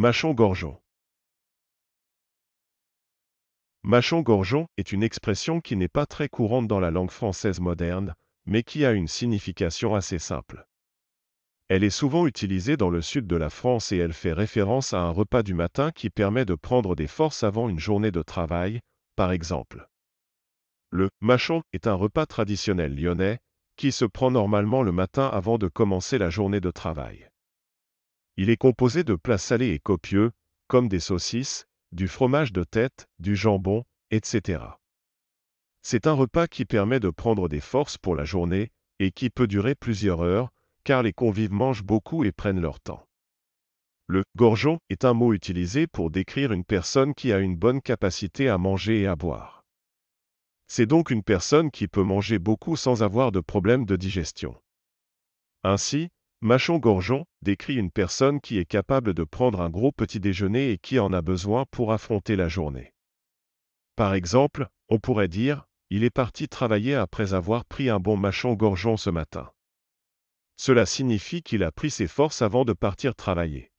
Mâchon-gorgeon Mâchon-gorgeon est une expression qui n'est pas très courante dans la langue française moderne, mais qui a une signification assez simple. Elle est souvent utilisée dans le sud de la France et elle fait référence à un repas du matin qui permet de prendre des forces avant une journée de travail, par exemple. Le machon » est un repas traditionnel lyonnais qui se prend normalement le matin avant de commencer la journée de travail. Il est composé de plats salés et copieux, comme des saucisses, du fromage de tête, du jambon, etc. C'est un repas qui permet de prendre des forces pour la journée, et qui peut durer plusieurs heures, car les convives mangent beaucoup et prennent leur temps. Le gorgeon est un mot utilisé pour décrire une personne qui a une bonne capacité à manger et à boire. C'est donc une personne qui peut manger beaucoup sans avoir de problème de digestion. Ainsi, machon gorgeon décrit une personne qui est capable de prendre un gros petit déjeuner et qui en a besoin pour affronter la journée. Par exemple, on pourrait dire Il est parti travailler après avoir pris un bon machon gorgeon ce matin. Cela signifie qu'il a pris ses forces avant de partir travailler.